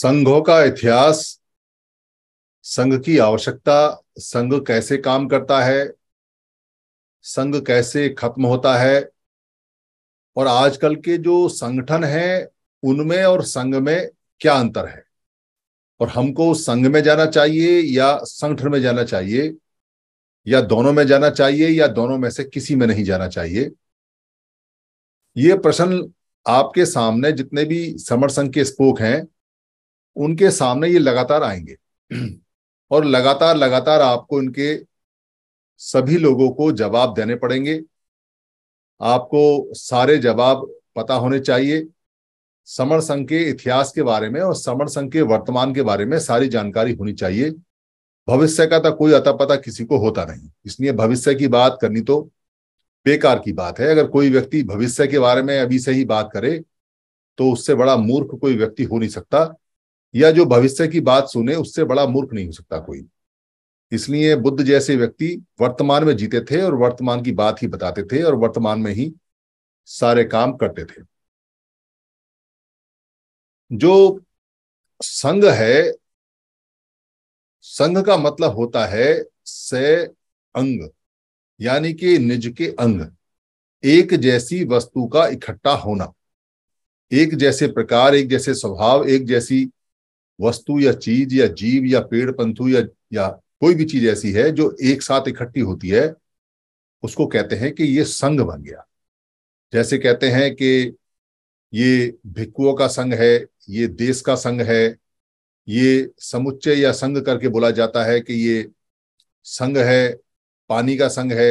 संघों का इतिहास संघ की आवश्यकता संघ कैसे काम करता है संघ कैसे खत्म होता है और आजकल के जो संगठन हैं उनमें और संघ में क्या अंतर है और हमको संघ में जाना चाहिए या संगठन में जाना चाहिए या दोनों में जाना चाहिए या दोनों में से किसी में नहीं जाना चाहिए ये प्रश्न आपके सामने जितने भी समर संघ के स्पोक हैं उनके सामने ये लगातार आएंगे और लगातार लगातार आपको इनके सभी लोगों को जवाब देने पड़ेंगे आपको सारे जवाब पता होने चाहिए समर संघ के इतिहास के बारे में और समर संघ के वर्तमान के बारे में सारी जानकारी होनी चाहिए भविष्य का तो कोई अता पता किसी को होता नहीं इसलिए भविष्य की बात करनी तो बेकार की बात है अगर कोई व्यक्ति भविष्य के बारे में अभी से ही बात करे तो उससे बड़ा मूर्ख कोई व्यक्ति हो नहीं सकता या जो भविष्य की बात सुने उससे बड़ा मूर्ख नहीं हो सकता कोई इसलिए बुद्ध जैसे व्यक्ति वर्तमान में जीते थे और वर्तमान की बात ही बताते थे और वर्तमान में ही सारे काम करते थे जो संघ है संघ का मतलब होता है स अंग यानी कि निज के अंग एक जैसी वस्तु का इकट्ठा होना एक जैसे प्रकार एक जैसे स्वभाव एक जैसी वस्तु या चीज या जीव या पेड़ पंथु या या कोई भी चीज ऐसी है जो एक साथ इकट्ठी होती है उसको कहते हैं कि ये संघ बन गया जैसे कहते हैं कि ये भिक्कुओं का संघ है ये देश का संघ है ये समुच्चय या संघ करके बोला जाता है कि ये संघ है पानी का संघ है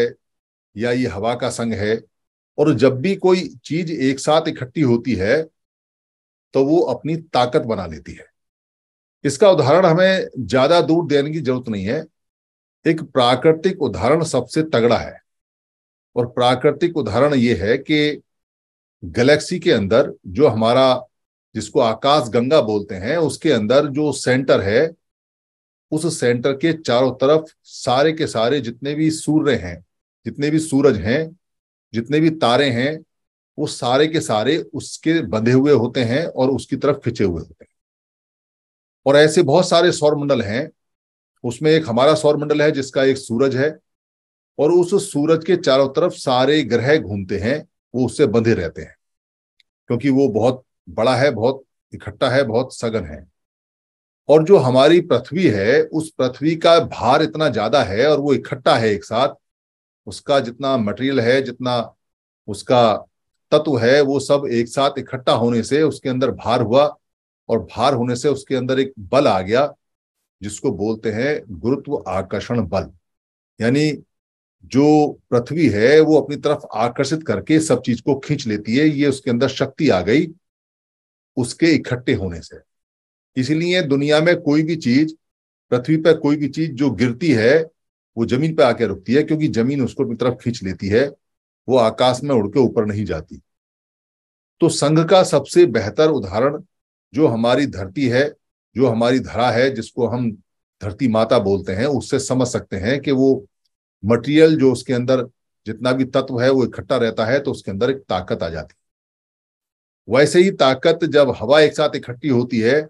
या ये हवा का संघ है और जब भी कोई चीज एक साथ इकट्ठी होती है तो वो अपनी ताकत बना लेती है इसका उदाहरण हमें ज्यादा दूर देने की जरूरत नहीं है एक प्राकृतिक उदाहरण सबसे तगड़ा है और प्राकृतिक उदाहरण ये है कि गैलेक्सी के अंदर जो हमारा जिसको आकाश गंगा बोलते हैं उसके अंदर जो सेंटर है उस सेंटर के चारों तरफ सारे के सारे जितने भी सूर्य हैं जितने भी सूरज हैं जितने भी तारे हैं वो सारे के सारे उसके बंधे हुए होते हैं और उसकी तरफ खिंचे हुए होते हैं और ऐसे बहुत सारे सौरमंडल हैं उसमें एक हमारा सौरमंडल है जिसका एक सूरज है और उस सूरज के चारों तरफ सारे ग्रह घूमते हैं वो उससे बंधे रहते हैं क्योंकि वो बहुत बड़ा है बहुत इकट्ठा है बहुत सघन है और जो हमारी पृथ्वी है उस पृथ्वी का भार इतना ज्यादा है और वो इकट्ठा है एक साथ उसका जितना मटेरियल है जितना उसका तत्व है वो सब एक साथ इकट्ठा होने से उसके अंदर भार हुआ और भार होने से उसके अंदर एक बल आ गया जिसको बोलते हैं गुरुत्व आकर्षण बल यानी जो पृथ्वी है वो अपनी तरफ आकर्षित करके सब चीज को खींच लेती है ये उसके अंदर शक्ति आ गई उसके इकट्ठे होने से इसीलिए दुनिया में कोई भी चीज पृथ्वी पर कोई भी चीज जो गिरती है वो जमीन पर आके रुकती है क्योंकि जमीन उसको अपनी तरफ खींच लेती है वो आकाश में उड़ के ऊपर नहीं जाती तो संघ का सबसे बेहतर उदाहरण जो हमारी धरती है जो हमारी धरा है जिसको हम धरती माता बोलते हैं उससे समझ सकते हैं कि वो मटेरियल जो उसके अंदर जितना भी तत्व है वो इकट्ठा रहता है तो उसके अंदर एक ताकत आ जाती है वैसे ही ताकत जब हवा एक साथ इकट्ठी होती है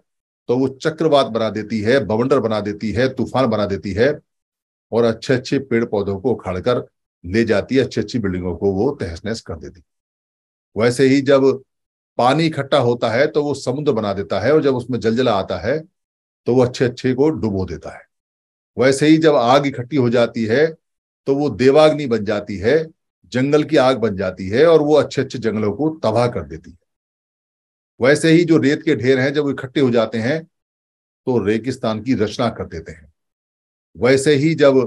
तो वो चक्रवात बना देती है बवंडर बना देती है तूफान बना देती है और अच्छे अच्छे पेड़ पौधों को उखाड़कर ले जाती है अच्छी अच्छी बिल्डिंगों को वो तहस नहस कर देती है वैसे ही जब पानी इकट्ठा होता है तो वो समुद्र बना देता है और जब उसमें जलजला आता है तो वो अच्छे अच्छे को डुबो देता है वैसे ही जब आग इकट्ठी हो जाती है तो वो देवाग्नि बन जाती है जंगल की आग बन जाती है और वो अच्छे अच्छे जंगलों को तबाह कर देती है वैसे ही जो रेत के ढेर हैं जब वो इकट्ठे हो जाते हैं तो रेगिस्तान की रचना कर देते हैं वैसे ही जब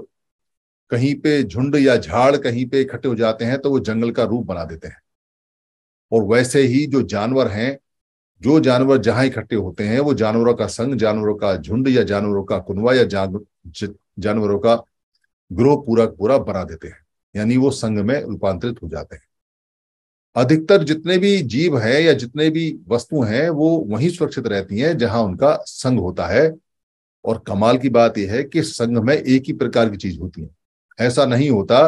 कहीं पे झुंड या झाड़ कहीं पे इकट्ठे हो जाते हैं तो वो जंगल का रूप बना देते हैं और वैसे ही जो जानवर हैं जो जानवर जहां इकट्ठे होते हैं वो जानवरों का संघ जानवरों का झुंड या जानवरों का कुनवा या जानवरों का ग्रोह पूरा पूरा बना देते हैं यानी वो संघ में रूपांतरित हो जाते हैं अधिकतर जितने भी जीव हैं या जितने भी वस्तु हैं वो वहीं सुरक्षित रहती हैं जहां उनका संघ होता है और कमाल की बात यह है कि संघ में एक ही प्रकार की चीज होती है ऐसा नहीं होता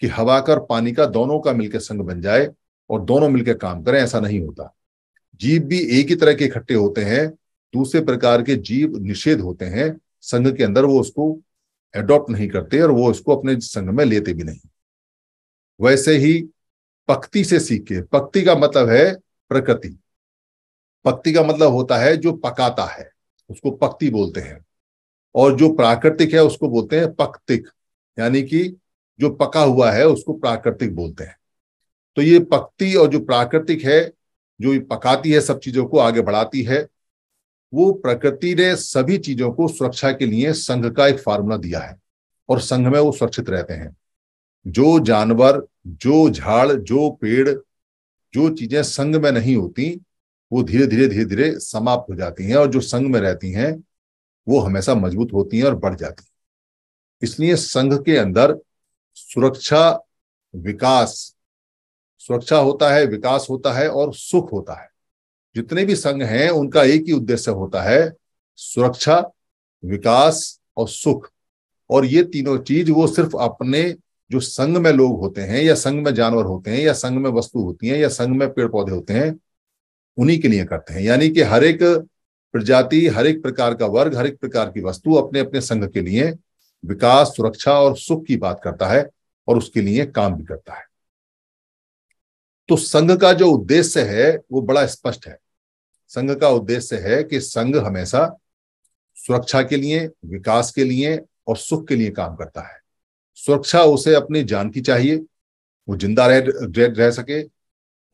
कि हवा का और पानी का दोनों का मिलकर संघ बन जाए और दोनों मिलकर काम करें ऐसा नहीं होता जीव भी एक ही तरह के इकट्ठे होते हैं दूसरे प्रकार के जीव निषेध होते हैं संघ के अंदर वो उसको एडॉप्ट नहीं करते और वो उसको अपने संघ में लेते भी नहीं वैसे ही पक्ति से सीखे पक्ति का मतलब है प्रकृति पक्ति का मतलब होता है जो पकाता है उसको पक्ति बोलते हैं और जो प्राकृतिक है उसको बोलते हैं पक्तिक यानी कि जो पका हुआ है उसको प्राकृतिक बोलते हैं तो ये पक्ति और जो प्राकृतिक है जो पकाती है सब चीजों को आगे बढ़ाती है वो प्रकृति ने सभी चीजों को सुरक्षा के लिए संघ का एक फार्मूला दिया है और संघ में वो सुरक्षित रहते हैं जो जानवर जो झाड़ जो पेड़ जो चीजें संघ में नहीं होती वो धीरे धीरे धीरे धीरे समाप्त हो जाती हैं और जो संघ में रहती हैं वो हमेशा मजबूत होती हैं और बढ़ जाती हैं इसलिए संघ के अंदर सुरक्षा विकास सुरक्षा होता है विकास होता है और सुख होता है जितने भी संघ हैं उनका एक ही उद्देश्य होता है सुरक्षा विकास और सुख और ये तीनों चीज वो सिर्फ अपने जो संघ में लोग होते हैं या संघ में जानवर होते हैं या संघ में वस्तु होती है या संघ में पेड़ पौधे होते हैं उन्हीं के लिए करते हैं यानी कि हर एक प्रजाति हर एक प्रकार का वर्ग हर एक प्रकार की वस्तु अपने अपने संघ के लिए विकास सुरक्षा और सुख की बात करता है और उसके लिए काम भी करता है तो संघ का जो उद्देश्य है वो बड़ा स्पष्ट है संघ का उद्देश्य है कि संघ हमेशा सुरक्षा के लिए विकास के लिए और सुख के लिए काम करता है सुरक्षा उसे अपनी जान की चाहिए वो जिंदा रह, रह रह सके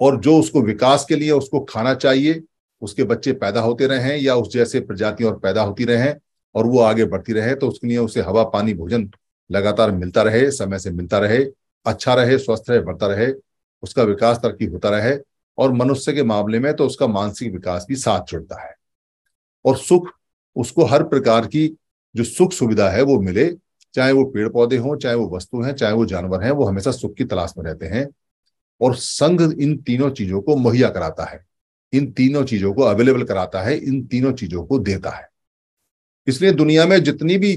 और जो उसको विकास के लिए उसको खाना चाहिए उसके बच्चे पैदा होते रहे या उस जैसे प्रजातियां और पैदा होती रहे और वो आगे बढ़ती रहे तो उसके लिए उसे हवा पानी भोजन लगातार मिलता रहे समय से मिलता रहे अच्छा रहे स्वस्थ रहे बढ़ता रहे उसका विकास तरक्की होता रहे और मनुष्य के मामले में तो उसका मानसिक विकास भी साथ जुड़ता है और सुख उसको हर प्रकार की जो सुख सुविधा है वो मिले चाहे वो पेड़ पौधे हों चाहे वो वस्तु हैं चाहे वो जानवर हैं वो हमेशा सुख की तलाश में रहते हैं और संघ इन तीनों चीजों को मुहैया कराता है इन तीनों चीजों को अवेलेबल कराता है इन तीनों चीजों को देता है इसलिए दुनिया में जितनी भी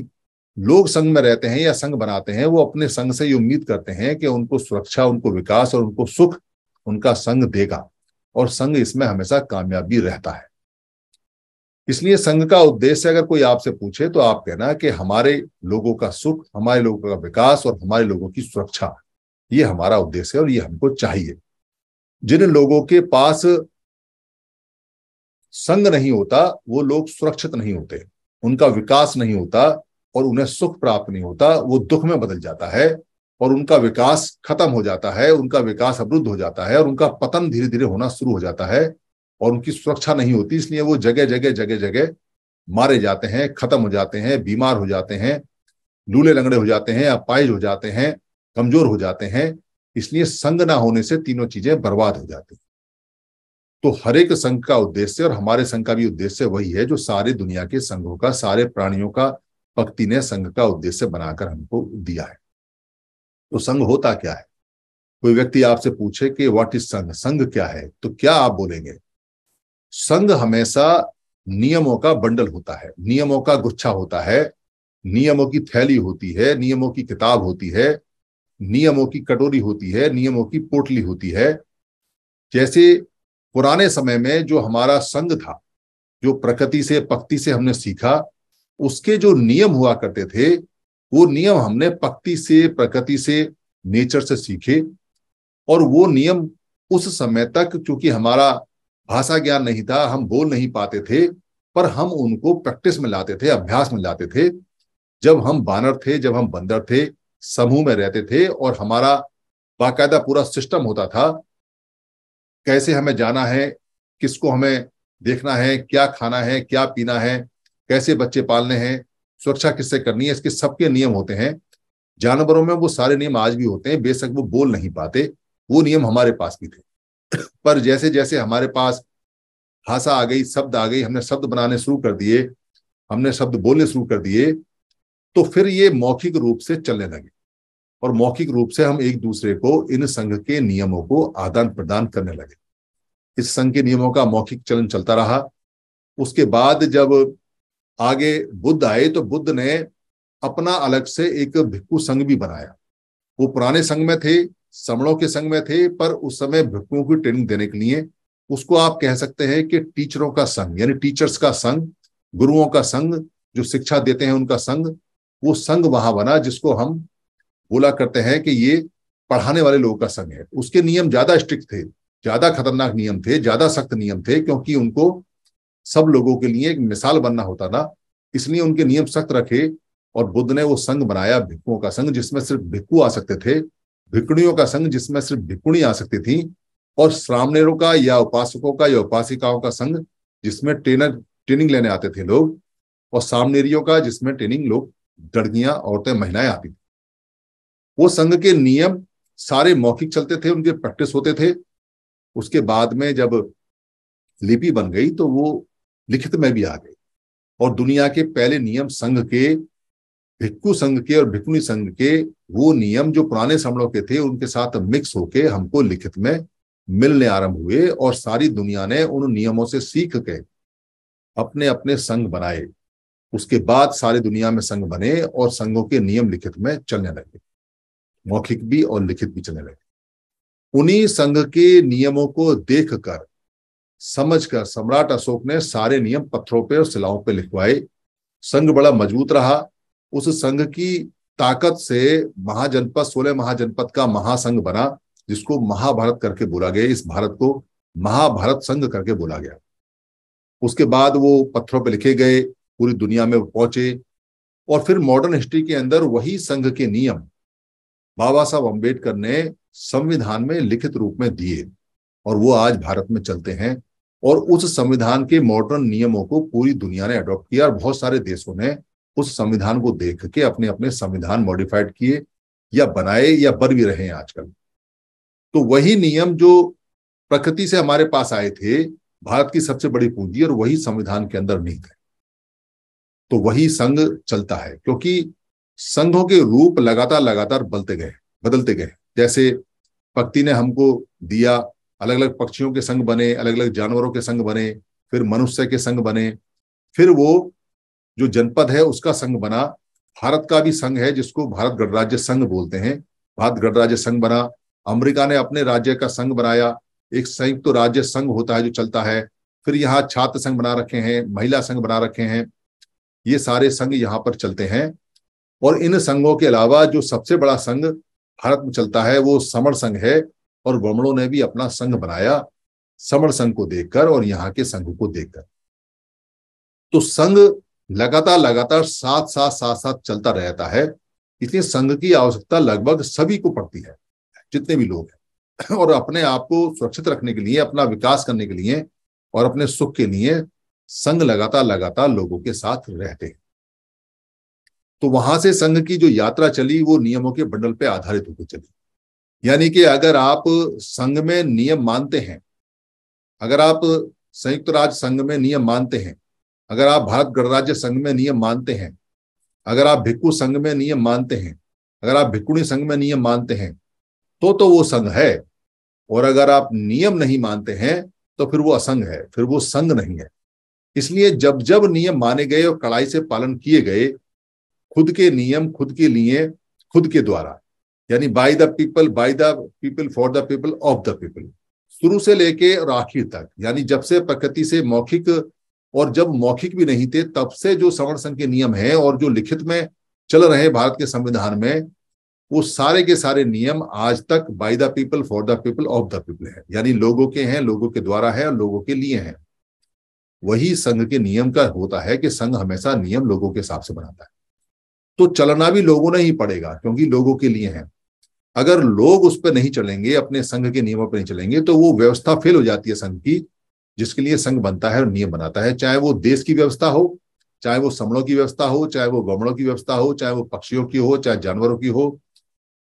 लोग संघ में रहते हैं या संघ बनाते हैं वो अपने संघ से ये उम्मीद करते हैं कि उनको सुरक्षा उनको विकास और उनको सुख उनका संघ देगा और संघ इसमें हमेशा कामयाबी रहता है इसलिए संघ का उद्देश्य अगर कोई आपसे पूछे तो आप कहना कि हमारे लोगों का सुख हमारे लोगों का विकास और हमारे लोगों की सुरक्षा ये हमारा उद्देश्य है और ये हमको चाहिए जिन लोगों के पास संघ नहीं होता वो लोग सुरक्षित नहीं होते उनका विकास नहीं होता और उन्हें सुख प्राप्त नहीं होता वो दुख में बदल जाता है और उनका विकास खत्म हो जाता है उनका विकास अवरुद्ध हो जाता है और उनका पतन धीरे धीरे होना शुरू हो जाता है और उनकी सुरक्षा नहीं होती इसलिए वो जगह जगह जगह जगह मारे जाते हैं खत्म हो जाते हैं बीमार हो जाते हैं लूले लंगड़े हो जाते हैं अपाइज हो जाते हैं कमजोर हो जाते हैं इसलिए संग ना होने से तीनों चीजें बर्बाद हो जाती हैं तो हर एक संघ का उद्देश्य और हमारे संघ का भी उद्देश्य वही है जो सारे दुनिया के संघों का सारे प्राणियों का भक्ति ने संघ का उद्देश्य बनाकर हमको दिया है तो संघ होता क्या है कोई व्यक्ति आपसे पूछे कि व्हाट इज संघ संघ क्या है तो क्या आप बोलेंगे संघ हमेशा नियमों का बंडल होता है नियमों का गुच्छा होता है नियमों की थैली होती है नियमों की किताब होती है नियमों की कटोरी होती है नियमों की पोटली होती है जैसे पुराने समय में जो हमारा संघ था जो प्रकृति से पक्ति से हमने सीखा उसके जो नियम हुआ करते थे वो नियम हमने पक्ति से प्रकृति से नेचर से सीखे और वो नियम उस समय तक क्योंकि हमारा भाषा ज्ञान नहीं था हम बोल नहीं पाते थे पर हम उनको प्रैक्टिस में लाते थे अभ्यास में लाते थे जब हम बानर थे जब हम बंदर थे समूह में रहते थे और हमारा बाकायदा पूरा सिस्टम होता था कैसे हमें जाना है किसको हमें देखना है क्या खाना है क्या पीना है कैसे बच्चे पालने हैं सुरक्षा किससे करनी है इसके सबके नियम होते हैं जानवरों में वो सारे नियम आज भी होते हैं बेशक वो बोल नहीं पाते वो नियम हमारे पास भी थे पर जैसे जैसे हमारे पास भाषा आ गई शब्द आ गई हमने शब्द बनाने शुरू कर दिए हमने शब्द बोलने शुरू कर दिए तो फिर ये मौखिक रूप से चलने लगे और मौखिक रूप से हम एक दूसरे को इन संघ के नियमों को आदान प्रदान करने लगे इस संघ के नियमों का मौखिक चलन चलता रहा उसके बाद जब आगे बुद्ध आए तो बुद्ध ने अपना अलग से एक भिक्खु संघ भी बनाया वो पुराने संघ में थे समणों के संघ में थे पर उस समय भिक्खुओं की ट्रेनिंग देने के लिए उसको आप कह सकते हैं कि टीचरों का संघ यानी टीचर्स का संघ गुरुओं का संघ जो शिक्षा देते हैं उनका संघ वो संघ वहां बना जिसको हम बोला करते हैं कि ये पढ़ाने वाले लोगों का संघ है उसके नियम ज्यादा स्ट्रिक्ट थे ज्यादा खतरनाक नियम थे ज्यादा सख्त नियम थे क्योंकि उनको सब लोगों के लिए एक मिसाल बनना होता था इसलिए उनके नियम सख्त रखे और बुद्ध ने वो संघ बनाया भिक्कुओं का संघ जिसमें सिर्फ भिक्कू आ सकते थे भिक्कुणियों का संघ जिसमें सिर्फ भिक्कुणी आ सकती थी और श्रामनेरों का या उपासकों का या उपासिकाओं का संघ जिसमें ट्रेनर ट्रेनिंग लेने आते थे लोग और सामनेरियों का जिसमें ट्रेनिंग लोग दड़गियां औरतें महिलाएं आती थी वो संघ के नियम सारे मौखिक चलते थे उनके प्रैक्टिस होते थे उसके बाद में जब लिपि बन गई तो वो लिखित में भी आ गई और दुनिया के पहले नियम संघ के भिक्कू संघ के और भिक्कुनी संघ के वो नियम जो पुराने समणों के थे उनके साथ मिक्स होके हमको लिखित में मिलने आरंभ हुए और सारी दुनिया ने उन नियमों से सीख के अपने अपने संघ बनाए उसके बाद सारी दुनिया में संघ बने और संघों के नियम लिखित में चलने लगे मौखिक भी और लिखित भी चलने लगे उन्हीं संघ के नियमों को देखकर समझकर सम्राट अशोक ने सारे नियम पत्थरों पे और शिलाओं पे लिखवाए संघ बड़ा मजबूत रहा उस संघ की ताकत से महाजनपद सोलह महाजनपद का महासंघ बना जिसको महाभारत करके बोला गया इस भारत को महाभारत संघ करके बोला गया उसके बाद वो पत्थरों पर लिखे गए पूरी दुनिया में पहुंचे और फिर मॉडर्न हिस्ट्री के अंदर वही संघ के नियम बाबा साहब अम्बेडकर ने संविधान में लिखित रूप में दिए और वो आज भारत में चलते हैं और उस संविधान के मॉडर्न नियमों को पूरी दुनिया ने अडॉप्ट किया और बहुत सारे देशों ने उस संविधान को देख के अपने अपने संविधान मॉडिफाइड किए या बनाए या बन भी रहे हैं आजकल तो वही नियम जो प्रकृति से हमारे पास आए थे भारत की सबसे बड़ी पूंजी और वही संविधान के अंदर निहित है तो वही संघ चलता है क्योंकि संघों के रूप लगातार लगातार बदलते गए बदलते गए जैसे भक्ति ने हमको दिया अलग अलग पक्षियों के संग बने अलग अलग जानवरों के संग बने फिर मनुष्य के संग बने फिर वो जो जनपद है उसका संघ बना भारत का भी संघ है जिसको भारत गणराज्य संघ बोलते हैं भारत गणराज्य संघ बना अमेरिका ने अपने राज्य का संघ बनाया एक संयुक्त तो राज्य संघ होता है जो चलता है फिर यहाँ छात्र संघ बना रखे हैं महिला संघ बना रखे हैं ये सारे संघ यहाँ पर चलते हैं और इन संघों के अलावा जो सबसे बड़ा संघ भारत में चलता है वो समर संघ है और ब्रह्मणों ने भी अपना संघ बनाया समण संघ को देखकर और यहाँ के संघ को देखकर तो संघ लगातार लगातार साथ साथ साथ साथ चलता रहता है इसलिए संघ की आवश्यकता लगभग सभी को पड़ती है जितने भी लोग हैं और अपने आप को सुरक्षित रखने के लिए अपना विकास करने के लिए और अपने सुख के लिए संघ लगातार लगातार लोगों के साथ रहते हैं तो वहां से संघ की जो यात्रा चली वो नियमों के बंडल पे आधारित होकर चली यानी कि अगर आप संघ में नियम मानते हैं अगर आप संयुक्त राज्य संघ में नियम मानते हैं अगर आप भारत गणराज्य संघ में नियम मानते हैं अगर आप भिक्खु संघ में नियम मानते हैं अगर आप भिक्खुणी संघ में नियम मानते हैं तो तो वो संघ है और अगर आप नियम नहीं मानते हैं तो फिर वो असंग है फिर वो संघ नहीं है इसलिए जब जब नियम माने गए और कड़ाई से पालन किए गए खुद के नियम खुद के लिए खुद के द्वारा यानी by the people by the people for the people of the people शुरू से लेके और आखिर तक यानी जब से प्रकृति से मौखिक और जब मौखिक भी नहीं थे तब से जो सवर्ण संघ के नियम हैं और जो लिखित में चल रहे भारत के संविधान में वो सारे के सारे नियम आज तक by the people for the people of the people है यानी लोगों के हैं लोगों के द्वारा है और लोगों के लिए हैं वही संघ के नियम का होता है कि संघ हमेशा नियम लोगों के हिसाब से बनाता है तो चलना भी लोगों ने ही पड़ेगा क्योंकि लोगों के लिए है अगर लोग उस पर नहीं चलेंगे अपने संघ के नियमों पर नहीं चलेंगे तो वो व्यवस्था फेल हो जाती है संघ की जिसके लिए संघ बनता है और नियम बनाता है चाहे वो देश की व्यवस्था हो चाहे वो समणों की व्यवस्था हो चाहे वो गमड़ों की व्यवस्था हो चाहे वो पक्षियों की हो चाहे जानवरों की हो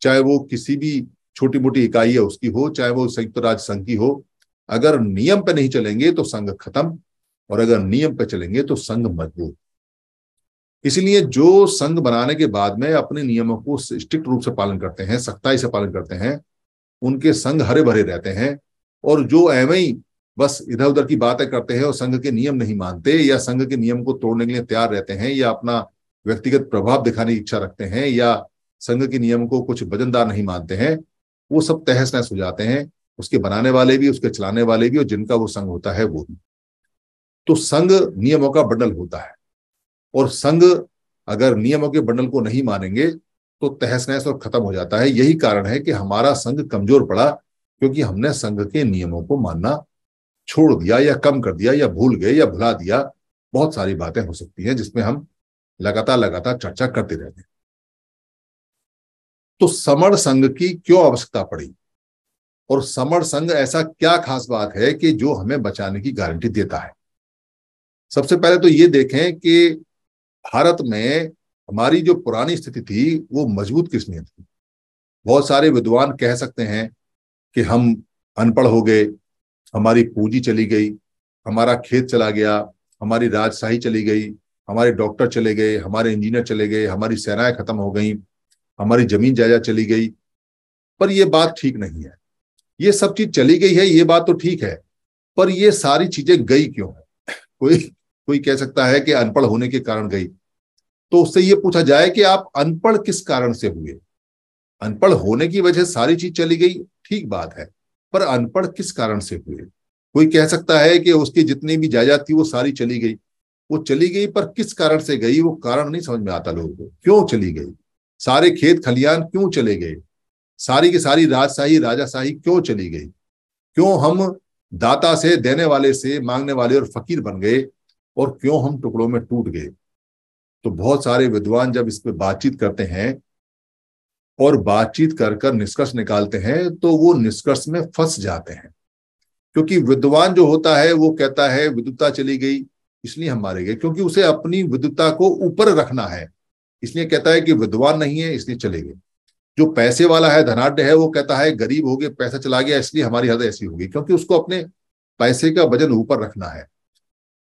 चाहे वो किसी भी छोटी मोटी इकाई है उसकी हो चाहे वो संयुक्त राज्य संघ की हो अगर नियम पे नहीं चलेंगे तो संघ खत्म और अगर नियम पे चलेंगे तो संघ मजबूत इसलिए जो संघ बनाने के बाद में अपने नियमों को स्ट्रिक्ट रूप से पालन करते हैं सख्ताई से पालन करते हैं उनके संघ हरे भरे रहते हैं और जो एवं बस इधर उधर की बातें करते हैं और संघ के नियम नहीं मानते या संघ के नियम को तोड़ने के लिए तैयार रहते हैं या अपना व्यक्तिगत प्रभाव दिखाने की इच्छा रखते हैं या संघ के नियम को कुछ वजनदार नहीं मानते हैं वो सब तहस नहस हो जाते हैं उसके बनाने वाले भी उसके चलाने वाले भी और जिनका वो संघ होता है वो भी तो संघ नियमों का बंडल होता है और संघ अगर नियमों के बंडल को नहीं मानेंगे तो तहस नहस और खत्म हो जाता है यही कारण है कि हमारा संघ कमजोर पड़ा क्योंकि हमने संघ के नियमों को मानना छोड़ दिया या कम कर दिया या भूल गए या भुला दिया बहुत सारी बातें हो सकती हैं जिसमें हम लगातार लगातार चर्चा करते रहते हैं तो समर संघ की क्यों आवश्यकता पड़ी और समर संघ ऐसा क्या खास बात है कि जो हमें बचाने की गारंटी देता है सबसे पहले तो ये देखें कि भारत में हमारी जो पुरानी स्थिति थी वो मजबूत किसने थी बहुत सारे विद्वान कह सकते हैं कि हम अनपढ़ हो गए हमारी पूंजी चली गई हमारा खेत चला गया हमारी राजशाही चली गई हमारे डॉक्टर चले गए हमारे इंजीनियर चले गए हमारी सेनाएं खत्म हो गई हमारी जमीन जायदाद चली गई पर यह बात ठीक नहीं है ये सब चीज चली गई है ये बात तो ठीक है पर ये सारी चीजें गई क्यों है कोई कोई कह सकता है कि अनपढ़ होने के कारण गई तो उससे ये पूछा जाए कि आप अनपढ़ किस कारण से हुए अनपढ़ होने की वजह सारी चीज चली गई ठीक बात है पर अनपढ़ किस कारण से हुए कोई कह सकता है कि उसकी जितनी भी जायदाद थी वो सारी चली गई वो चली गई पर किस कारण से गई वो कारण नहीं समझ में आता लोगों को क्यों चली गई सारे खेत खलियान क्यों चले गए सारी की सारी राजशाही राजाशाही क्यों चली गई क्यों हम दाता से देने वाले से मांगने वाले और फकीर बन गए और क्यों हम टुकड़ों में टूट गए तो बहुत सारे विद्वान जब इस पर बातचीत करते हैं और बातचीत कर कर निष्कर्ष निकालते हैं तो वो निष्कर्ष में फंस जाते हैं क्योंकि विद्वान जो होता है वो कहता है विद्युता चली गई इसलिए हम मारे गए क्योंकि उसे अपनी विद्युता को ऊपर रखना है इसलिए कहता है कि विद्वान नहीं है इसलिए चले गए जो पैसे वाला है धनाढ़ है वो कहता है गरीब हो गए पैसा चला गया इसलिए हमारी हद ऐसी होगी क्योंकि उसको अपने पैसे का वजन ऊपर रखना है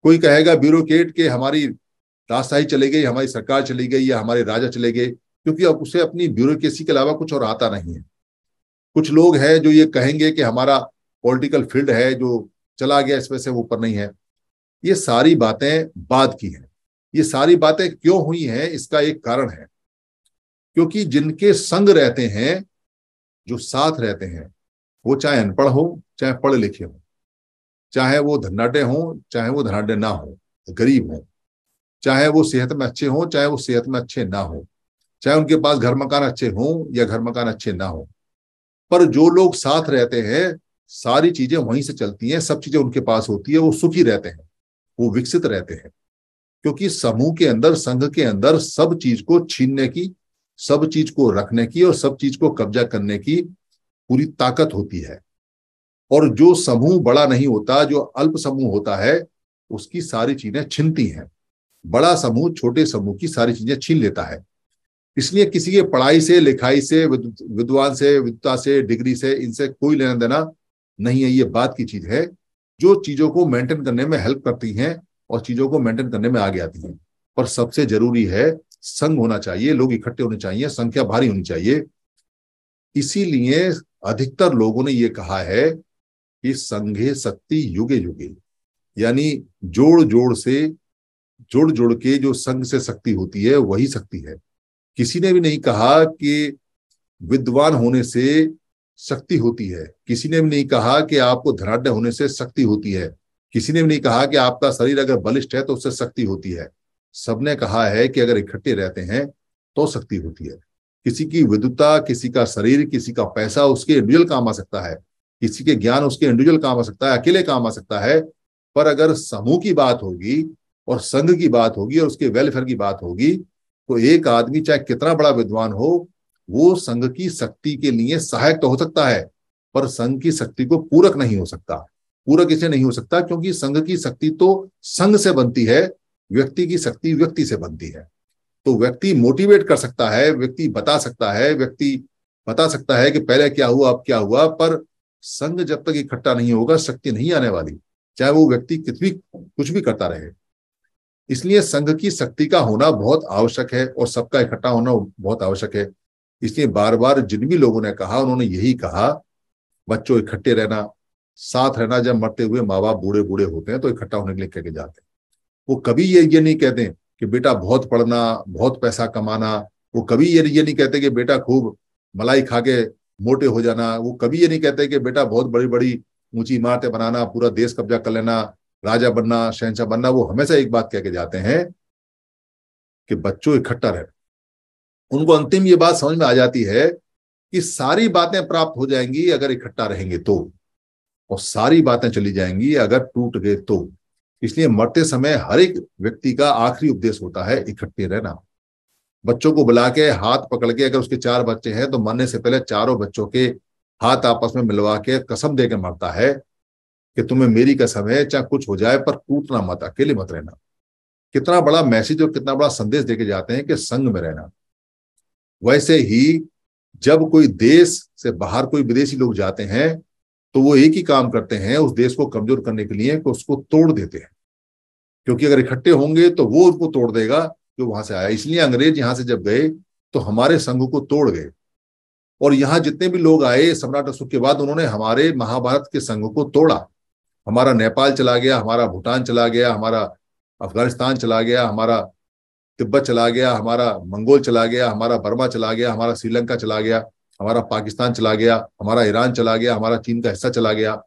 कोई कहेगा ब्यूरोक्रेट के हमारी राजशाही चली गई हमारी सरकार चली गई या हमारे राजा चले गए क्योंकि अब उसे अपनी ब्यूरोक्रेसी के अलावा कुछ और आता नहीं है कुछ लोग हैं जो ये कहेंगे कि हमारा पॉलिटिकल फील्ड है जो चला गया इसमें से ऊपर नहीं है ये सारी बातें बाद की हैं ये सारी बातें क्यों हुई हैं इसका एक कारण है क्योंकि जिनके संग रहते हैं जो साथ रहते हैं वो चाहे अनपढ़ हो चाहे पढ़े लिखे हो चाहे वो धनाटे हों चाहे वो धनाढ़ ना हो गरीब हों चाहे वो सेहत में अच्छे हों चाहे वो सेहत में अच्छे ना हो चाहे उनके पास घर मकान अच्छे हों या घर मकान अच्छे ना हो पर जो लोग साथ रहते हैं सारी चीजें वहीं से चलती हैं सब चीजें उनके पास होती है वो सुखी रहते हैं वो विकसित रहते हैं क्योंकि समूह के अंदर संघ के अंदर सब चीज को छीनने की सब चीज को रखने की और सब चीज को कब्जा करने की पूरी ताकत होती है और जो समूह बड़ा नहीं होता जो अल्प समूह होता है उसकी सारी चीजें छिनती हैं बड़ा समूह छोटे समूह की सारी चीजें छीन लेता है इसलिए किसी के पढ़ाई से लिखाई से विद्वान से विद्वता से डिग्री से इनसे कोई लेना देना नहीं है ये बात की चीज है जो चीजों को मेंटेन करने में हेल्प करती हैं और चीजों को मेंटेन करने में आगे आती हैं पर सबसे जरूरी है संघ होना चाहिए लोग इकट्ठे होने चाहिए संख्या भारी होनी चाहिए इसीलिए अधिकतर लोगों ने ये कहा है कि संघे शक्ति युगे युगे यानी जोड़ जोड़ से जोड़ जोड़ के जो संघ से शक्ति होती है वही शक्ति है किसी ने भी नहीं कहा कि विद्वान होने से शक्ति होती है किसी ने भी नहीं कहा कि आपको धनाढ़ होने से शक्ति होती है किसी ने भी नहीं कहा कि आपका शरीर अगर बलिष्ठ है तो उससे शक्ति होती है सबने कहा है कि अगर इकट्ठे रहते हैं तो शक्ति होती है किसी की विद्युता किसी का शरीर किसी का पैसा उसके इंडिविजुअल काम आ सकता है किसी के ज्ञान उसके इंडिविजुअल काम आ सकता है अकेले काम आ सकता है पर अगर समूह की बात होगी और संघ की बात होगी और उसके वेलफेयर की बात होगी तो एक आदमी चाहे कितना बड़ा विद्वान हो वो संघ की शक्ति के लिए सहायक तो हो सकता है पर संघ की शक्ति को पूरक नहीं हो सकता पूरक इसे नहीं हो सकता क्योंकि संघ की शक्ति तो संघ से बनती है व्यक्ति की शक्ति व्यक्ति से बनती है तो व्यक्ति मोटिवेट कर सकता है व्यक्ति बता सकता है व्यक्ति बता सकता है कि पहले क्या हुआ अब क्या हुआ पर संघ जब तक इकट्ठा नहीं होगा शक्ति नहीं आने वाली चाहे वो व्यक्ति कितनी कुछ भी करता रहे इसलिए संघ की शक्ति का होना बहुत आवश्यक है और सबका इकट्ठा होना बहुत आवश्यक है इसलिए बार बार जिन भी लोगों ने कहा उन्होंने यही कहा बच्चों इकट्ठे रहना साथ रहना जब मरते हुए माँ बाप बूढ़े बूढ़े होते हैं तो इकट्ठा होने के लिए कहके जाते हैं वो कभी ये ये नहीं कहते कि बेटा बहुत पढ़ना बहुत पैसा कमाना वो कभी ये ये नहीं कहते कि बेटा खूब मलाई खा के मोटे हो जाना वो कभी ये नहीं कहते कि बेटा बहुत बड़ी बड़ी ऊंची इमारतें बनाना पूरा देश कब्जा कर लेना राजा बनना शहनशाह बनना वो हमेशा एक बात कह के जाते हैं कि बच्चों इकट्ठा रहना उनको अंतिम ये बात समझ में आ जाती है कि सारी बातें प्राप्त हो जाएंगी अगर इकट्ठा रहेंगे तो और सारी बातें चली जाएंगी अगर टूट गए तो इसलिए मरते समय हर एक व्यक्ति का आखिरी उपदेश होता है इकट्ठे रहना बच्चों को बुला के हाथ पकड़ के अगर उसके चार बच्चे हैं तो मरने से पहले चारों बच्चों के हाथ आपस में मिलवा के कसम दे के मरता है कि तुम्हें मेरी कसम है चाहे कुछ हो जाए पर टूटना मत अकेले मत रहना कितना बड़ा मैसेज और कितना बड़ा संदेश देके जाते हैं कि संग में रहना वैसे ही जब कोई देश से बाहर कोई विदेशी लोग जाते हैं तो वो एक ही काम करते हैं उस देश को कमजोर करने के लिए कि उसको तोड़ देते हैं क्योंकि अगर इकट्ठे होंगे तो वो उनको तोड़ देगा जो वहां से आया इसलिए अंग्रेज यहां से जब गए तो हमारे संघ को तोड़ गए और यहाँ जितने भी लोग आए सम्राट अशोक के बाद उन्होंने हमारे महाभारत के संघ को तोड़ा हमारा नेपाल चला गया हमारा भूटान चला गया हमारा अफगानिस्तान चला गया हमारा तिब्बत चला गया हमारा मंगोल चला गया हमारा बर्मा चला गया हमारा श्रीलंका चला गया हमारा पाकिस्तान चला गया हमारा ईरान चला गया हमारा चीन का हिस्सा चला गया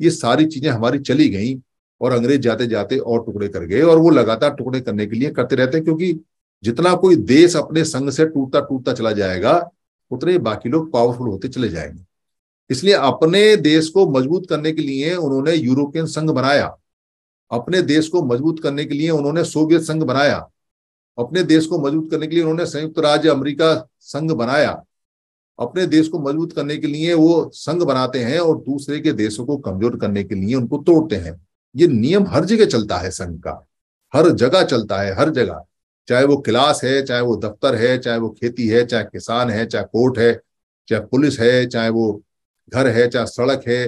ये सारी चीजें हमारी चली गई और अंग्रेज जाते जाते और टुकड़े कर गए और वो लगातार टुकड़े करने के लिए करते रहते क्योंकि जितना कोई देश अपने संघ से टूटता टूटता चला जाएगा उतने बाकी लोग पावरफुल होते चले जाएंगे इसलिए अपने देश को मजबूत करने के लिए उन्होंने यूरोपियन संघ बनाया अपने देश को मजबूत करने के लिए उन्होंने सोवियत संघ बनाया अपने देश को मजबूत करने के लिए उन्होंने संयुक्त राज्य अमेरिका संघ बनाया अपने देश को मजबूत करने के लिए वो संघ बनाते हैं और दूसरे के देशों को कमजोर करने के लिए उनको तोड़ते हैं ये नियम हर जगह चलता है संघ का हर जगह चलता है हर जगह चाहे वो क्लास है चाहे वो दफ्तर है चाहे वो खेती है चाहे किसान है चाहे कोर्ट है चाहे पुलिस है चाहे वो घर है चाहे सड़क है